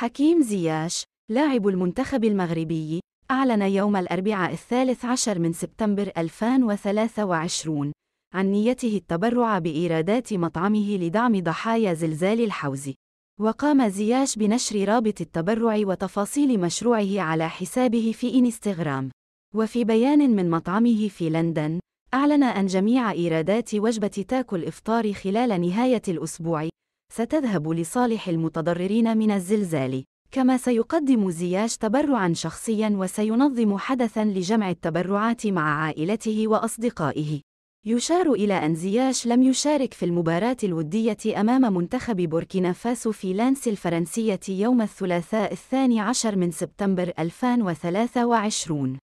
حكيم زياش لاعب المنتخب المغربي أعلن يوم الأربعاء الثالث عشر من سبتمبر 2023 عن نيته التبرع بإيرادات مطعمه لدعم ضحايا زلزال الحوز وقام زياش بنشر رابط التبرع وتفاصيل مشروعه على حسابه في إنستغرام وفي بيان من مطعمه في لندن أعلن أن جميع إيرادات وجبة تاكل إفطار خلال نهاية الأسبوع ستذهب لصالح المتضررين من الزلزال كما سيقدم زياش تبرعا شخصيا وسينظم حدثا لجمع التبرعات مع عائلته وأصدقائه يشار إلى أن زياش لم يشارك في المباراة الودية أمام منتخب بوركينا فاسو في لانس الفرنسية يوم الثلاثاء الثاني عشر من سبتمبر 2023